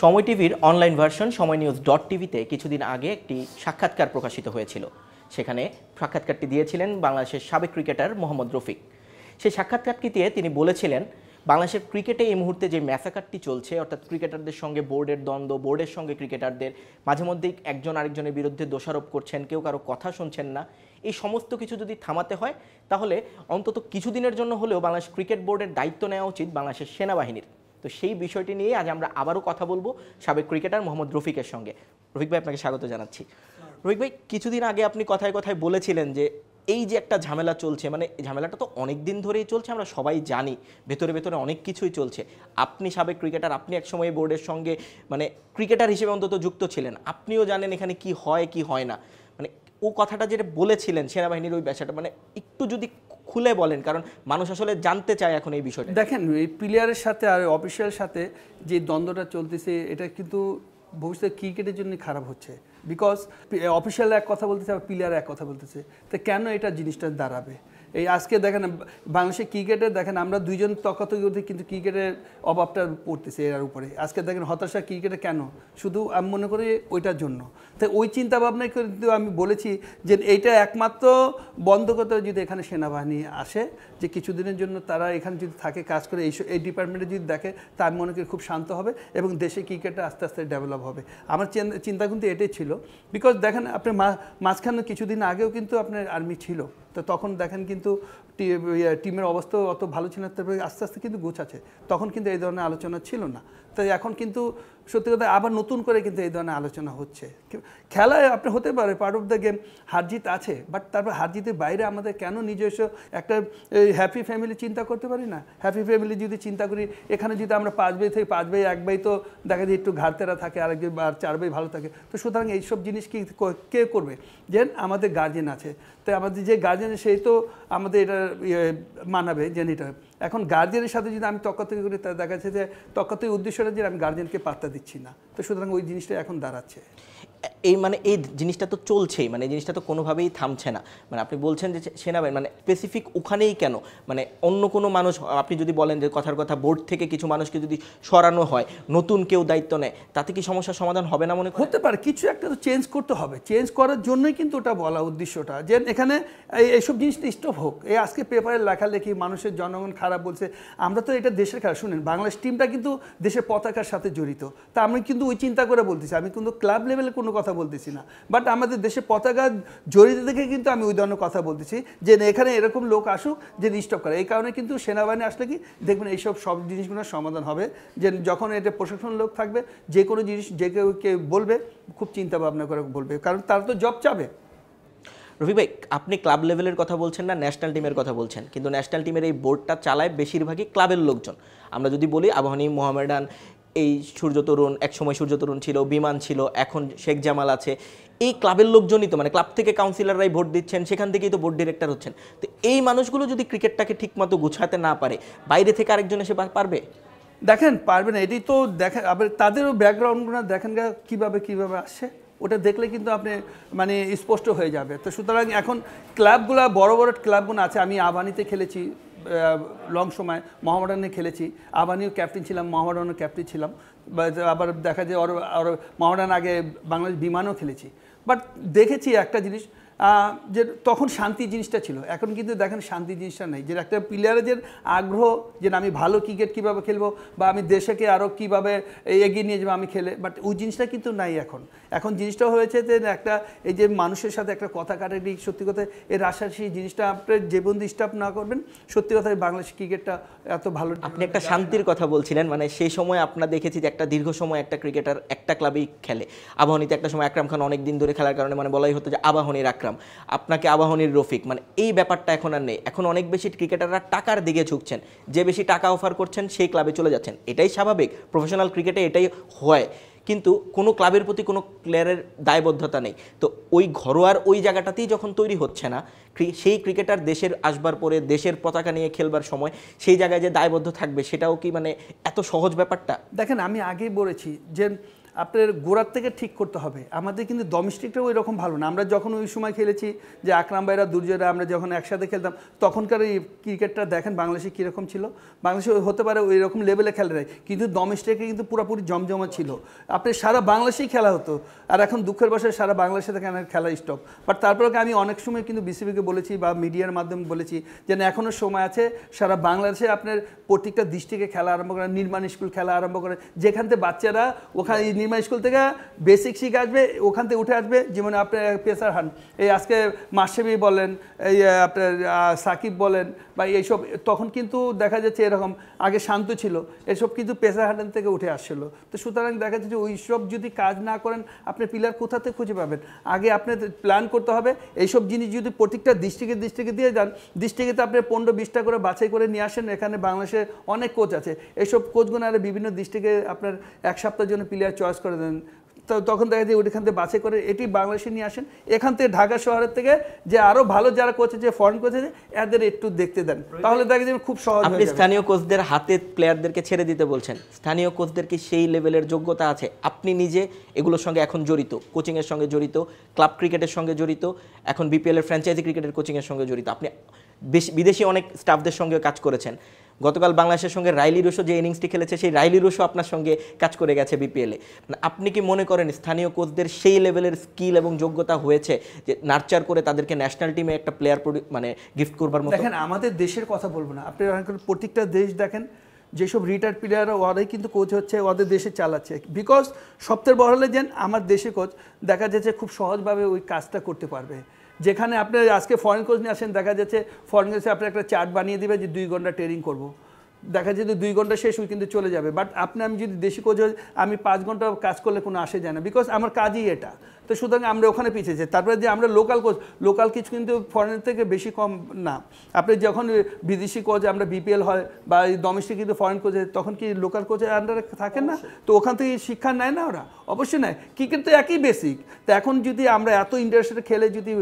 সময় টিভির online version Somoy news dot টিভিতে কিছুদিন আগে একটি সাক্ষাৎকার প্রকাশিত হয়েছিল সেখানে সাক্ষাৎকারটি দিয়েছিলেন বাংলাদেশের সাবেক ক্রিকেটার মোহাম্মদ রফিক সেই সাক্ষাৎকারটিতে তিনি বলেছিলেন বাংলাদেশের ক্রিকেটে এই মুহূর্তে যে ম্যাসাকারটি চলছে অর্থাৎ ক্রিকেটারদের সঙ্গে বোর্ডের দ্বন্দ্ব বোর্ডের সঙ্গে ক্রিকেটারদের মাঝে মধ্যেই একজন আরেকজনের বিরুদ্ধে দোষারোপ করছেন কেউ কারো কথা শুনছেন না এই সমস্ত কিছু যদি থামাতে হয় তাহলে অন্তত কিছুদিনের জন্য হলেও বাংলাদেশ ক্রিকেট বোর্ডের দায়িত্ব নেওয়া উচিত বাংলাদেশের সেনাবাহিনীর তো সেই বিষয়টি নিয়ে আজ আমরা আবারও কথা বলবো সাবেক ক্রিকেটার মোহাম্মদ রফিকের সঙ্গে রফিক ভাই আপনাকে স্বাগত জানাচ্ছি রফিক ভাই কিছুদিন আগে আপনি কথায় কথায় বলেছিলেন যে এই যে একটা ঝামেলা চলছে মানে ঝামেলাটা তো অনেক দিন ধরেই চলছে আমরা সবাই জানি ভেতরে ভেতরে অনেক কিছুই চলছে আপনি সাবেক ক্রিকেটার আপনি এক সময় বোর্ডের সঙ্গে মানে ক্রিকেটার হিসেবে অন্তত যুক্ত ছিলেন আপনিও জানেন এখানে কি হয় কি হয় না মানে ও কথাটা যেটা বলেছিলেন সেনাবাহিনীর ওই ব্যবসাটা মানে একটু যদি খুলে বলেন কারণ মানুষ আসলে জানতে চায় এখন এই বিষয়টা দেখেন এই প্লেয়ারের সাথে আর অফিসিয়াল সাথে যে দ্বন্দ্বটা চলতেছে এটা কিন্তু ভবিষ্যতে ক্রিকেটের জন্য খারাপ হচ্ছে বিকজ অফিসিয়াল এক কথা বলতেছে আর প্লেয়ার এক কথা বলতেছে তো কেন এটা জিনিসটা দাঁড়াবে এই আজকে দেখেন বাংলাদেশের ক্রিকেটে দেখেন আমরা দুইজন তকাতকি কিন্তু ক্রিকেটের অভাবটা পড়তেছে এর উপরে আজকে দেখেন হতাশা ক্রিকেটে কেন শুধু আমি মনে করি ওইটার জন্য তাই ওই চিন্তা কিন্তু আমি বলেছি যে এইটা একমাত্র বন্ধ করতে যদি এখানে সেনাবাহিনী আসে যে কিছুদিনের জন্য তারা এখানে যদি থাকে কাজ করে এই এই ডিপার্টমেন্টে যদি দেখে তা আমি মনে করি খুব শান্ত হবে এবং দেশে ক্রিকেটটা আস্তে আস্তে ডেভেলপ হবে আমার চিন্তা কিন্তু এটাই ছিল বিকজ দেখেন আপনি মাঝখানে কিছুদিন আগেও কিন্তু আপনার আর্মি ছিল তো তখন দেখেন কিন্তু ইয়ে, টিমের অবস্থা অত ভালো ছিল না তারপরে আস্তে আস্তে কিন্তু গুছাচ্ছে তখন কিন্তু এই ধরনের আলোচনা ছিল না তাই এখন কিন্তু সত্যি কথা আবার নতুন করে কিন্তু এই ধরনের আলোচনা হচ্ছে খেলায় আপনি হতে পারে পার্ট অফ দ্য গেম হারজিত আছে বাট তারপর হারজিতের বাইরে আমাদের কেন নিজস্ব একটা হ্যাপি ফ্যামিলি চিন্তা করতে পারি না হ্যাপি ফ্যামিলি যদি চিন্তা করি এখানে যদি আমরা পাঁচ বাই থাকি পাঁচ বাই এক বাই তো দেখা যায় একটু ঘাড়তেরা থাকে আরেকজন আর চার বাই ভালো থাকে তো সুতরাং এইসব জিনিস কি কে করবে যেন আমাদের গার্জেন আছে তো আমাদের যে গার্জেন সেই তো আমাদের এটা ইয়ে, মানাবে যেন এটা এখন গার্জিয়ানের সাথে যদি আমি তকাতকি করি তা দেখা যাচ্ছে যে তকাতকি উদ্দেশ্যটা যে আমি গার্জিয়ানকে পাত্তা দিচ্ছি না তো সুতরাং ওই জিনিসটা এখন দাঁড়াচ্ছে এই মানে এই জিনিসটা তো চলছেই মানে এই জিনিসটা তো কোনোভাবেই থামছে না মানে আপনি বলছেন যে সেনাবাহিনী মানে স্পেসিফিক ওখানেই কেন মানে অন্য কোনো মানুষ আপনি যদি বলেন যে কথার কথা বোর্ড থেকে কিছু মানুষকে যদি সরানো হয় নতুন কেউ দায়িত্ব নেয় তাতে কি সমস্যার সমাধান হবে না মনে হতে পারে কিছু একটা তো চেঞ্জ করতে হবে চেঞ্জ করার জন্যই কিন্তু ওটা বলা উদ্দেশ্যটা যে এখানে এইসব জিনিস ডিস্টার্ব হোক এই আজকে পেপারে লেখালেখি মানুষের জনগণ খারাপ বলছে আমরা তো এটা দেশের খারাপ শুনেন বাংলাদেশ টিমটা কিন্তু দেশের পতাকার সাথে জড়িত তা আমি কিন্তু ওই চিন্তা করে বলতেছি আমি কিন্তু ক্লাব লেভেলে কোনো কথা বলতেছি না বাট আমাদের দেশে পতাকা জড়িত দেখে কিন্তু আমি ওই ধরনের কথা বলতেছি যে এখানে এরকম লোক আসুক যে ডিস্টার্ব করে এই কারণে কিন্তু সেনাবাহিনী আসলে কি দেখবেন এইসব সব জিনিসগুলোর সমাধান হবে যে যখন এটা প্রশাসন লোক থাকবে যে কোনো জিনিস যে কেউ কেউ বলবে খুব চিন্তা ভাবনা করে বলবে কারণ তার তো জব চাবে রফি ভাই আপনি ক্লাব লেভেলের কথা বলছেন না ন্যাশনাল টিমের কথা বলছেন কিন্তু ন্যাশনাল টিমের এই বোর্ডটা চালায় বেশিরভাগই ক্লাবের লোকজন আমরা যদি বলি আবাহনী মোহামেডান এই সূর্য তরুণ একসময় সূর্য তরুণ ছিল বিমান ছিল এখন শেখ জামাল আছে এই ক্লাবের লোকজনই তো মানে ক্লাব থেকে কাউন্সিলররাই ভোট দিচ্ছেন সেখান থেকেই তো বোর্ড ডিরেক্টর হচ্ছেন তো এই মানুষগুলো যদি ক্রিকেটটাকে ঠিকমতো গুছাতে না পারে বাইরে থেকে আরেকজন এসে পারবে দেখেন পারবে না এটি তো দেখেন আবার তাদেরও ব্যাকগ্রাউন্ডগুলো দেখেন গা কীভাবে কীভাবে আসে ওটা দেখলে কিন্তু আপনি মানে স্পষ্ট হয়ে যাবে তো সুতরাং এখন ক্লাবগুলো বড় বড় ক্লাবগুলো আছে আমি আবানিতে খেলেছি লং সময় মহামডানে খেলেছি আবানিও ক্যাপ্টেন ছিলাম মহামডানও ক্যাপ্টেন ছিলাম আবার দেখা যায় ওর আর মহামডান আগে বাংলাদেশ বিমানও খেলেছি বাট দেখেছি একটা জিনিস যে তখন শান্তি জিনিসটা ছিল এখন কিন্তু দেখেন শান্তি জিনিসটা নেই যে একটা প্লেয়ারের আগ্রহ যে আমি ভালো ক্রিকেট কীভাবে খেলবো বা আমি দেশেকে আরও কীভাবে এগিয়ে নিয়ে যাবো আমি খেলে বাট ওই জিনিসটা কিন্তু নাই এখন এখন জিনিসটা হয়েছে যে একটা এই যে মানুষের সাথে একটা কথা কাটাটি সত্যি কথা এর রাশারাশি জিনিসটা আপনার জীবন ডিস্টার্ব না করবেন সত্যি কথা বাংলাদেশ ক্রিকেটটা এত ভালো আপনি একটা শান্তির কথা বলছিলেন মানে সেই সময় আপনার দেখেছি যে একটা দীর্ঘ সময় একটা ক্রিকেটার একটা ক্লাবেই খেলে আবাহনীতে একটা সময় আকরাম খান অনেক দিন ধরে খেলার কারণে মানে বলাই হতো যে আবাহনীর আকরাম আকরাম আপনাকে আবাহনীর রফিক মানে এই ব্যাপারটা এখন আর নেই এখন অনেক বেশি ক্রিকেটাররা টাকার দিকে ঝুঁকছেন যে বেশি টাকা অফার করছেন সেই ক্লাবে চলে যাচ্ছেন এটাই স্বাভাবিক প্রফেশনাল ক্রিকেটে এটাই হয় কিন্তু কোনো ক্লাবের প্রতি কোনো প্লেয়ারের দায়বদ্ধতা নেই তো ওই ঘরোয়ার ওই জায়গাটাতেই যখন তৈরি হচ্ছে না সেই ক্রিকেটার দেশের আসবার পরে দেশের পতাকা নিয়ে খেলবার সময় সেই জায়গায় যে দায়বদ্ধ থাকবে সেটাও কি মানে এত সহজ ব্যাপারটা দেখেন আমি আগেই বলেছি যে আপনার গোড়ার থেকে ঠিক করতে হবে আমাদের কিন্তু ডোমেস্টিকটা ওই রকম ভালো না আমরা যখন ওই সময় খেলেছি যে আকরাম ভাইরা দুর্জয়রা আমরা যখন একসাথে খেলতাম তখনকার এই ক্রিকেটটা দেখেন বাংলাদেশে কীরকম ছিল বাংলাদেশে হতে পারে ওই রকম লেভেলে খেলে নেয় কিন্তু ডোমেস্টিকে কিন্তু পুরোপুরি জমজমা ছিল আপনি সারা বাংলাদেশেই খেলা হতো আর এখন দুঃখের বসে সারা বাংলাদেশে থেকে খেলা স্টপ বাট তারপরে আমি অনেক সময় কিন্তু বিসিবিকে বলেছি বা মিডিয়ার মাধ্যমে বলেছি যে না এখনও সময় আছে সারা বাংলাদেশে আপনার প্রত্যেকটা ডিস্ট্রিক্টে খেলা আরম্ভ করেন নির্মাণ স্কুল খেলা আরম্ভ করেন যেখান থেকে বাচ্চারা ওখানে নির্মাণ স্কুল থেকে বেসিক শিখে আসবে ওখান থেকে উঠে আসবে যেমন আপনি পেসার হান এই আজকে মাসেবি বলেন এই আপনার সাকিব বলেন বা এইসব তখন কিন্তু দেখা যাচ্ছে এরকম আগে শান্ত ছিল এসব কিন্তু পেশার হান থেকে উঠে আসছিল তো সুতরাং দেখা যাচ্ছে ওই সব যদি কাজ না করেন আপনি পিলার কোথাতে খুঁজে পাবেন আগে আপনি প্ল্যান করতে হবে এইসব জিনিস যদি প্রত্যেকটা ডিস্ট্রিক্টে দৃষ্টিকে দিয়ে যান ডিস্ট্রিক্টে আপনি পনেরো বিশটা করে বাছাই করে নিয়ে আসেন এখানে বাংলাদেশে অনেক কোচ আছে এইসব কোচগুলো আর বিভিন্ন দৃষ্টিকে আপনার এক সপ্তাহের জন্য প্লেয়ার চয়েস কাজ করে দেন তো তখন দেখা যায় ওইখান থেকে বাসে করে এটি বাংলাদেশে নিয়ে আসেন এখান থেকে ঢাকা শহরের থেকে যে আরো ভালো যারা কোচ যে ফরেন কোচ এদের একটু দেখতে দেন তাহলে দেখা যাবে খুব সহজ আপনি স্থানীয় কোচদের হাতে প্লেয়ারদেরকে ছেড়ে দিতে বলছেন স্থানীয় কোচদের কি সেই লেভেলের যোগ্যতা আছে আপনি নিজে এগুলোর সঙ্গে এখন জড়িত কোচিংয়ের সঙ্গে জড়িত ক্লাব ক্রিকেটের সঙ্গে জড়িত এখন বিপিএল এর ফ্র্যাঞ্চাইজি ক্রিকেটের কোচিংয়ের সঙ্গে জড়িত আপনি বিদেশি অনেক স্টাফদের সঙ্গে কাজ করেছেন গতকাল বাংলাদেশের সঙ্গে রাইলি রুশো যে ইনিংসটি খেলেছে সেই রাইলি রুশো আপনার সঙ্গে কাজ করে গেছে বিপিএলে আপনি কি মনে করেন স্থানীয় কোচদের সেই লেভেলের স্কিল এবং যোগ্যতা হয়েছে যে নার্চার করে তাদেরকে ন্যাশনাল টিমে একটা প্লেয়ার মানে গিফট করবার মতো দেখেন আমাদের দেশের কথা বলবো না আপনি প্রত্যেকটা দেশ দেখেন যেসব রিটায়ার্ড প্লেয়াররা ওরাই কিন্তু কোচ হচ্ছে ওদের দেশে চালাচ্ছে বিকজ সপ্তাহের বড় হলে যেন আমার দেশে কোচ দেখা যাচ্ছে খুব সহজভাবে ওই কাজটা করতে পারবে যেখানে আপনি আজকে ফরেন কোর্স নিয়ে আসেন দেখা যাচ্ছে ফরেন কোর্সে আপনি একটা চার্ট বানিয়ে দেবে যে দুই ঘন্টা ট্রেনিং করবো দেখা যেত দুই ঘন্টা শেষ হয়ে কিন্তু চলে যাবে বাট আপনি আমি যদি দেশি কোচ আমি পাঁচ ঘন্টা কাজ করলে কোনো আসে যায় না বিকজ আমার কাজই এটা তো সুতরাং আমরা ওখানে পিছিয়েছি তারপরে যে আমরা লোকাল কোচ লোকাল কিছু কিন্তু ফরেনের থেকে বেশি কম না আপনি যখন বিদেশি কোচ আমরা বিপিএল হয় বা ডোমেস্টিক কিন্তু ফরেন কোচ তখন কি লোকাল কোচের আন্ডারে থাকেন না তো ওখান থেকে শিক্ষা নেয় না ওরা অবশ্যই নেয় ক্রিকেট তো একই বেসিক তো এখন যদি আমরা এত ইন্টারেস্টেড খেলে যদি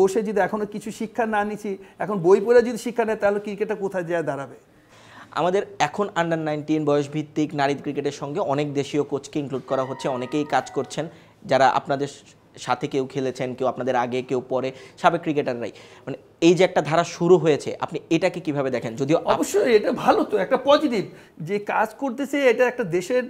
বসে যদি এখনও কিছু শিক্ষা না নিছি এখন বই পড়ে যদি শিক্ষা নেয় তাহলে ক্রিকেটটা কোথায় যায় দাঁড়াবে আমাদের এখন আন্ডার নাইনটিন বয়সভিত্তিক নারী ক্রিকেটের সঙ্গে অনেক দেশীয় কোচকে ইনক্লুড করা হচ্ছে অনেকেই কাজ করছেন যারা আপনাদের সাথে কেউ খেলেছেন কেউ আপনাদের আগে কেউ পরে সাবেক ক্রিকেটাররাই মানে এই যে একটা ধারা শুরু হয়েছে আপনি এটাকে কিভাবে দেখেন যদিও অবশ্যই এটা ভালো তো একটা পজিটিভ যে কাজ করতেছে এটা একটা দেশের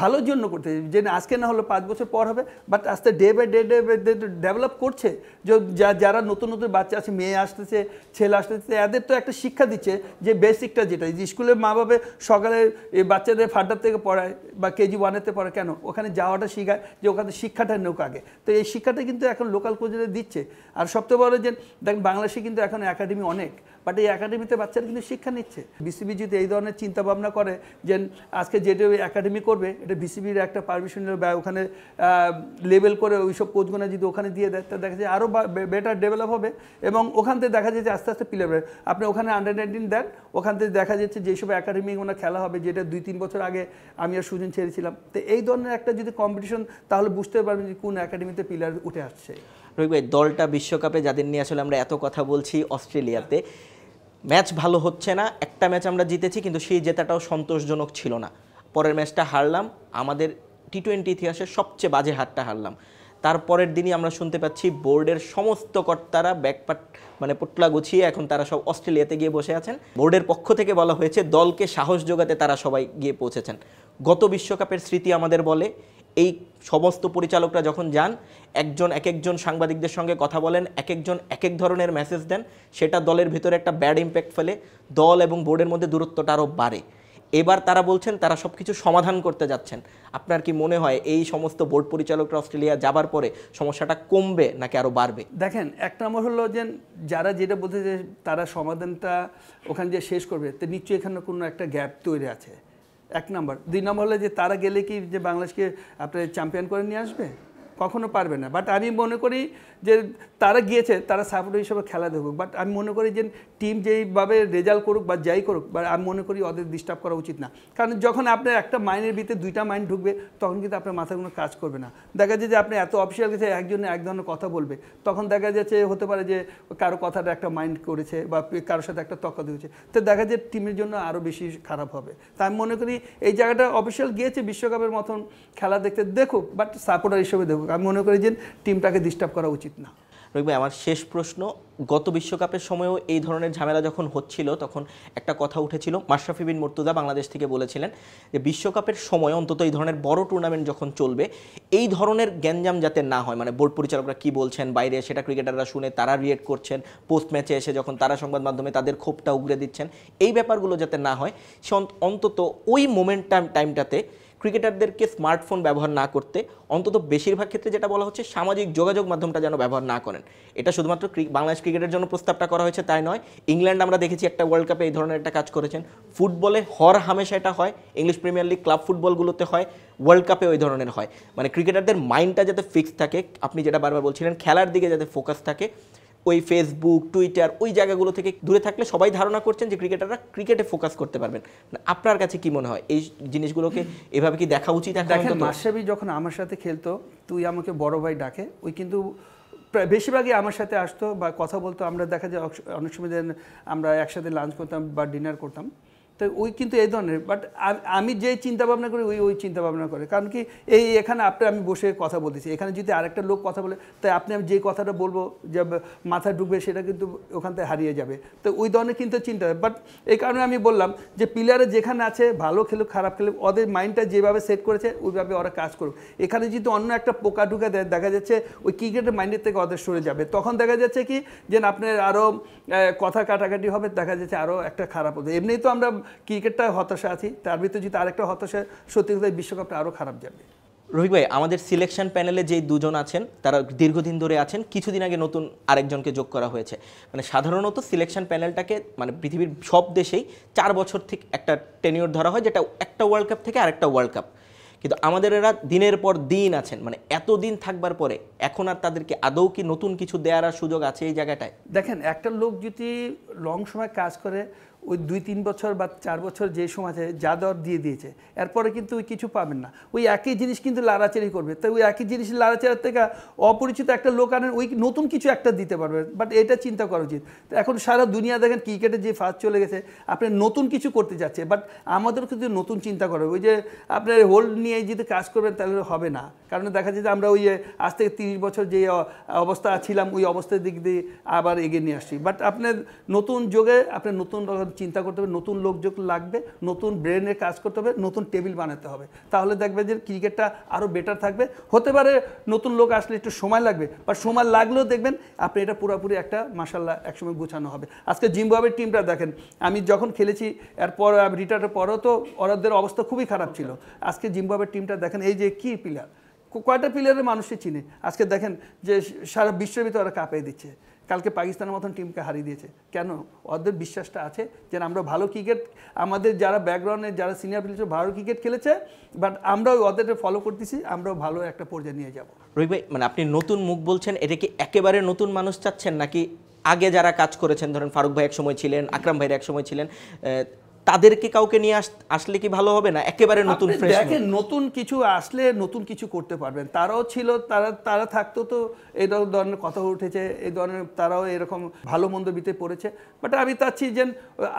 ভালোর জন্য করতে যে আজকে না হলে পাঁচ বছর পর হবে বাট আস্তে day by day day by day develop করছে যে যারা নতুন নতুন বাচ্চা আছে মেয়ে আসতেছে ছেলে আসতেছে এদের তো একটা শিক্ষা দিচ্ছে যে বেসিকটা যেটা যে স্কুলের মা বাবা সকালে বাচ্চাদের ফাড্ডার থেকে পড়ায় বা কেজি ওয়ানেতে পড়ে কেন ওখানে যাওয়াটা শিখায় যে ওখানে শিক্ষাটা নেউক আগে তো এই শিক্ষাটা কিন্তু এখন লোকাল কোচেরা দিচ্ছে আর সবচেয়ে বড় যে দেখেন বাংলাদেশে কিন্তু এখন একাডেমি অনেক বাট এই একাডেমিতে বাচ্চারা কিন্তু শিক্ষা নিচ্ছে বিসিবি যদি এই ধরনের চিন্তা ভাবনা করে যে আজকে যেটা একাডেমি করবে এটা বিসিবির একটা পারমিশন বা ওখানে লেবেল করে ওই সব কোচগুলো যদি ওখানে দিয়ে দেয় তা দেখা যায় আরও বেটার ডেভেলপ হবে এবং ওখান থেকে দেখা যাচ্ছে আস্তে আস্তে প্লেয়ার আপনি ওখানে আন্ডার নাইনটিন দেন ওখান থেকে দেখা যাচ্ছে যেসব একাডেমি ওনার খেলা হবে যেটা দুই তিন বছর আগে আমি আর সুজন ছেড়েছিলাম তো এই ধরনের একটা যদি কম্পিটিশন তাহলে বুঝতে পারবেন যে কোন একাডেমিতে প্লেয়ার উঠে আসছে রবি ভাই দলটা বিশ্বকাপে যাদের নিয়ে আসলে আমরা এত কথা বলছি অস্ট্রেলিয়াতে ম্যাচ ভালো হচ্ছে না একটা ম্যাচ আমরা জিতেছি কিন্তু সেই জেতাটাও সন্তোষজনক ছিল না পরের ম্যাচটা হারলাম আমাদের টি টোয়েন্টি ইতিহাসের সবচেয়ে বাজে হারটা হারলাম তারপরের দিনই আমরা শুনতে পাচ্ছি বোর্ডের সমস্ত কর্তারা ব্যাকপাট মানে পুটলা গুছিয়ে এখন তারা সব অস্ট্রেলিয়াতে গিয়ে বসে আছেন বোর্ডের পক্ষ থেকে বলা হয়েছে দলকে সাহস যোগাতে তারা সবাই গিয়ে পৌঁছেছেন গত বিশ্বকাপের স্মৃতি আমাদের বলে এই সমস্ত পরিচালকরা যখন যান একজন এক একজন সাংবাদিকদের সঙ্গে কথা বলেন এক একজন এক এক ধরনের মেসেজ দেন সেটা দলের ভেতরে একটা ব্যাড ইম্প্যাক্ট ফেলে দল এবং বোর্ডের মধ্যে দূরত্বটা আরও বাড়ে এবার তারা বলছেন তারা সব কিছু সমাধান করতে যাচ্ছেন আপনার কি মনে হয় এই সমস্ত বোর্ড পরিচালকরা অস্ট্রেলিয়া যাবার পরে সমস্যাটা কমবে নাকি আরও বাড়বে দেখেন এক নম্বর হলো যে যারা যেটা বলতে যে তারা সমাধানটা ওখানে যে শেষ করবে তো নিশ্চয়ই এখানে কোনো একটা গ্যাপ তৈরি আছে এক নম্বর দুই নম্বর হলে যে তারা গেলে কি যে বাংলাদেশকে আপনার চ্যাম্পিয়ন করে নিয়ে আসবে কখনো পারবে না বাট আমি মনে করি যে তারা গিয়েছে তারা সাপোর্ট হিসেবে খেলা দেখুক বাট আমি মনে করি যে টিম যেইভাবে রেজাল্ট করুক বা যাই করুক বা আমি মনে করি ওদের ডিস্টার্ব করা উচিত না কারণ যখন আপনার একটা মাইনের ভিতরে দুইটা মাইন্ড ঢুকবে তখন কিন্তু আপনার মাথায় কোনো কাজ করবে না দেখা যায় যে আপনি এত অফিসিয়াল কাছে একজনে এক ধরনের কথা বলবে তখন দেখা যাচ্ছে হতে পারে যে কারো কথাটা একটা মাইন্ড করেছে বা কারোর সাথে একটা তক্কা দিয়েছে তো দেখা যায় টিমের জন্য আরও বেশি খারাপ হবে তা আমি মনে করি এই জায়গাটা অফিসিয়াল গিয়েছে বিশ্বকাপের মতন খেলা দেখতে দেখুক বাট সাপোর্টার হিসেবে দেখুক হোক আমি মনে করি যে টিমটাকে ডিস্টার্ব করা উচিত না রবি আমার শেষ প্রশ্ন গত বিশ্বকাপের সময়ও এই ধরনের ঝামেলা যখন হচ্ছিল তখন একটা কথা উঠেছিল মাশরাফি বিন মুর্তুদা বাংলাদেশ থেকে বলেছিলেন যে বিশ্বকাপের সময় অন্তত এই ধরনের বড় টুর্নামেন্ট যখন চলবে এই ধরনের গ্যাঞ্জাম যাতে না হয় মানে বোর্ড পরিচালকরা কি বলছেন বাইরে সেটা ক্রিকেটাররা শুনে তারা রিয়েক্ট করছেন পোস্ট ম্যাচে এসে যখন তারা সংবাদ মাধ্যমে তাদের ক্ষোভটা উগড়ে দিচ্ছেন এই ব্যাপারগুলো যাতে না হয় সে অন্তত ওই মোমেন্ট টাইমটাতে ক্রিকেটারদেরকে স্মার্টফোন ব্যবহার না করতে অন্তত বেশিরভাগ ক্ষেত্রে যেটা বলা হচ্ছে সামাজিক যোগাযোগ মাধ্যমটা যেন ব্যবহার না করেন এটা শুধুমাত্র বাংলাদেশ ক্রিকেটের জন্য প্রস্তাবটা করা হয়েছে তাই নয় ইংল্যান্ড আমরা দেখেছি একটা ওয়ার্ল্ড কাপে এই ধরনের একটা কাজ করেছেন ফুটবলে হর হামেশা এটা হয় ইংলিশ প্রিমিয়ার লিগ ক্লাব ফুটবলগুলোতে হয় ওয়ার্ল্ড কাপে ওই ধরনের হয় মানে ক্রিকেটারদের মাইন্ডটা যাতে ফিক্স থাকে আপনি যেটা বারবার বলছিলেন খেলার দিকে যাতে ফোকাস থাকে ওই ফেসবুক টুইটার ওই জায়গাগুলো থেকে দূরে থাকলে সবাই ধারণা করছেন যে ক্রিকেটাররা ক্রিকেটে ফোকাস করতে পারবেন আপনার কাছে কি মনে হয় এই জিনিসগুলোকে এভাবে কি দেখা উচিত দেখেন মাসাবি যখন আমার সাথে খেলতো তুই আমাকে বড় ভাই ডাকে ওই কিন্তু বেশিরভাগই আমার সাথে আসতো বা কথা বলতো আমরা দেখা যায় অনেক সময় আমরা একসাথে লাঞ্চ করতাম বা ডিনার করতাম তো ওই কিন্তু এই ধরনের বাট আমি যে চিন্তা ভাবনা করি ওই ওই চিন্তা ভাবনা করে কারণ কি এই এখানে আপনি আমি বসে কথা বলতেছি এখানে যদি আরেকটা লোক কথা বলে তাই আপনি আমি যে কথাটা বলবো যে মাথা ঢুকবে সেটা কিন্তু ওখান থেকে হারিয়ে যাবে তো ওই ধরনের কিন্তু চিন্তা বাট এই কারণে আমি বললাম যে প্লেয়ারে যেখানে আছে ভালো খেলুক খারাপ খেলুক ওদের মাইন্ডটা যেভাবে সেট করেছে ওইভাবে ওরা কাজ করুক এখানে যদি অন্য একটা পোকা ঢুকে দেয় দেখা যাচ্ছে ওই ক্রিকেটের মাইন্ডের থেকে ওদের সরে যাবে তখন দেখা যাচ্ছে কি যে আপনার আরও কথা কাটাকাটি হবে দেখা যাচ্ছে আরও একটা খারাপ হবে এমনিই তো আমরা ক্রিকেটটা হতাশা আছি তার ভিতরে যদি আরেকটা হতাশা সত্যি কথা বিশ্বকাপটা আরও খারাপ যাবে রোহিত ভাই আমাদের সিলেকশন প্যানেলে যে দুজন আছেন তারা দীর্ঘদিন ধরে আছেন কিছুদিন আগে নতুন আরেকজনকে যোগ করা হয়েছে মানে সাধারণত সিলেকশন প্যানেলটাকে মানে পৃথিবীর সব দেশেই চার বছর থেকে একটা টেনিওর ধরা হয় যেটা একটা ওয়ার্ল্ড কাপ থেকে আরেকটা ওয়ার্ল্ড কাপ কিন্তু আমাদের এরা দিনের পর দিন আছেন মানে এত দিন থাকবার পরে এখন আর তাদেরকে আদৌ কি নতুন কিছু দেওয়ার সুযোগ আছে এই জায়গাটায় দেখেন একটা লোক যদি লং সময় কাজ করে ওই দুই তিন বছর বা চার বছর যে সময় যা দর দিয়ে দিয়েছে এরপরে কিন্তু ওই কিছু পাবেন না ওই একই জিনিস কিন্তু লাড়াচাড়ি করবে তাই ওই একই জিনিস লাড়াচাড়ার থেকে অপরিচিত একটা লোক আনেন ওই নতুন কিছু একটা দিতে পারবে বাট এটা চিন্তা করা উচিত তো এখন সারা দুনিয়া দেখেন ক্রিকেটে যে ফার্স্ট চলে গেছে আপনি নতুন কিছু করতে যাচ্ছে বাট আমাদের কিন্তু নতুন চিন্তা করা ওই যে আপনার হোল্ড নিয়ে যদি কাজ করবেন তাহলে হবে না কারণ দেখা যায় যে আমরা ওই আজ থেকে তিরিশ বছর যে অবস্থা ছিলাম ওই অবস্থার দিক দিয়ে আবার এগিয়ে নিয়ে আসছি বাট আপনার নতুন যোগে আপনার নতুন রকম চিন্তা করতে হবে নতুন লোকযোগ লাগবে নতুন ব্রেনে কাজ করতে হবে নতুন টেবিল বানাতে হবে তাহলে দেখবে যে ক্রিকেটটা আরও বেটার থাকবে হতে পারে নতুন লোক আসলে একটু সময় লাগবে বা সময় লাগলেও দেখবেন আপনি এটা পুরোপুরি একটা মাসাল্লাহ একসময় গুছানো হবে আজকে জিম্বাবের টিমটা দেখেন আমি যখন খেলেছি এরপর রিটায়ারের পরও তো ওরাদের অবস্থা খুবই খারাপ ছিল আজকে জিম্বাবের টিমটা দেখেন এই যে কী প্লেয়ার কয়টা প্লেয়ারের মানুষই চিনে আজকে দেখেন যে সারা বিশ্বের ভিতরে ওরা কাঁপিয়ে দিচ্ছে কালকে পাকিস্তানের মতন টিমকে হারিয়ে দিয়েছে কেন ওদের বিশ্বাসটা আছে যে আমরা ভালো ক্রিকেট আমাদের যারা ব্যাকগ্রাউন্ডে যারা সিনিয়র প্লেয়ার ভালো ক্রিকেট খেলেছে বাট আমরাও ওদেরকে ফলো করতেছি আমরাও ভালো একটা পর্যায়ে নিয়ে যাব রবি ভাই মানে আপনি নতুন মুখ বলছেন এটা কি একেবারে নতুন মানুষ চাচ্ছেন নাকি আগে যারা কাজ করেছেন ধরেন ফারুক ভাই এক সময় ছিলেন আকরাম ভাইয়ের এক সময় ছিলেন তাদেরকে কাউকে নিয়ে আসলে কি ভালো হবে না একেবারে নতুন দেখেন নতুন কিছু আসলে নতুন কিছু করতে পারবেন তারাও ছিল তারা তারা থাকতো তো এই ধরনের কথা উঠেছে এই ধরনের তারাও এরকম ভালো মন্দ বিতে পড়েছে বাট আমি চাচ্ছি যে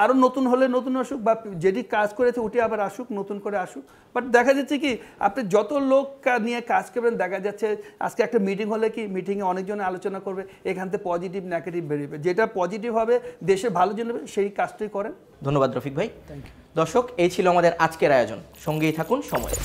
আরও নতুন হলে নতুন আসুক বা যেটি কাজ করেছে ওটি আবার আসুক নতুন করে আসুক বাট দেখা যাচ্ছে কি আপনি যত লোক নিয়ে কাজ করবেন দেখা যাচ্ছে আজকে একটা মিটিং হলে কি মিটিংয়ে অনেকজন আলোচনা করবে এখান থেকে পজিটিভ নেগেটিভ বেরিয়ে যেটা পজিটিভ হবে দেশে ভালো জন্য সেই কাজটাই করেন ধন্যবাদ রফিক ভাই দর্শক এই ছিল আমাদের আজকের আয়োজন সঙ্গেই থাকুন সময়